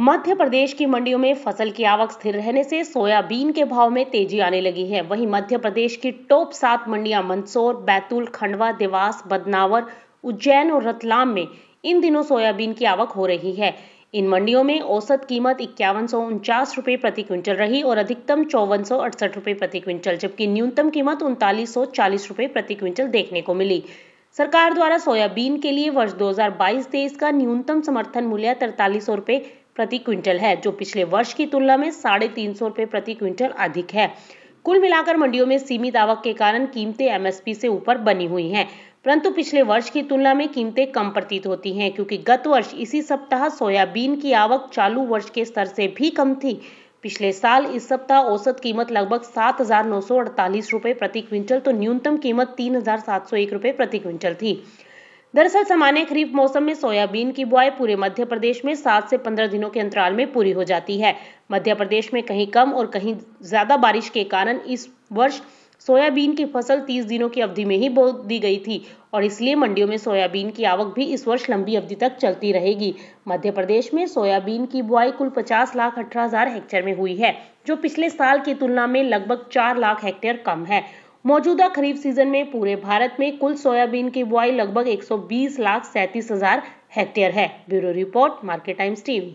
मध्य प्रदेश की मंडियों में फसल की आवक स्थिर रहने से सोयाबीन के भाव में तेजी आने लगी है वहीं मध्य प्रदेश की टॉप सात मंडियां मंदसौर बैतूल खंडवा देवास बदनावर उज्जैन और रतलाम में इन दिनों सोयाबीन की आवक हो रही है इन मंडियों में औसत कीमत इक्यावन सौ उनचास प्रति क्विंटल रही और अधिकतम चौवन सौ अड़सठ प्रति क्विंटल जबकि न्यूनतम कीमत उनतालीस सौ चालीस प्रति क्विंटल देखने को मिली सरकार द्वारा सोयाबीन के लिए वर्ष 2022 हजार का न्यूनतम समर्थन मूल्य तरतालीस सौ रुपये प्रति क्विंटल है जो पिछले वर्ष की तुलना में साढ़े तीन सौ रुपये प्रति क्विंटल अधिक है कुल मिलाकर मंडियों में सीमित आवक के कारण कीमतें एमएसपी से ऊपर बनी हुई हैं परंतु पिछले वर्ष की तुलना में कीमतें कम प्रतीत होती हैं क्योंकि गत वर्ष इसी सप्ताह सोयाबीन की आवक चालू वर्ष के स्तर से भी कम थी पिछले साल इस सप्ताह औसत कीमत लगभग सात हजार प्रति क्विंटल तो न्यूनतम कीमत तीन हजार प्रति क्विंटल थी दरअसल सामान्य खरीफ मौसम में सोयाबीन की बुआई पूरे मध्य प्रदेश में सात से पंद्रह दिनों के अंतराल में पूरी हो जाती है मध्य प्रदेश में कहीं कम और कहीं ज्यादा बारिश के कारण इस वर्ष सोयाबीन की फसल 30 दिनों की अवधि में ही बो दी गई थी और इसलिए मंडियों में सोयाबीन की आवक भी इस वर्ष लंबी अवधि तक चलती रहेगी मध्य प्रदेश में सोयाबीन की बुआई कुल 50 लाख अठारह हजार हेक्टेयर में हुई है जो पिछले साल की तुलना में लगभग 4 लाख हेक्टेयर कम है मौजूदा खरीफ सीजन में पूरे भारत में कुल सोयाबीन की बुआई लगभग 120 लाख सैंतीस हजार हेक्टेयर है bureau report Market Times TV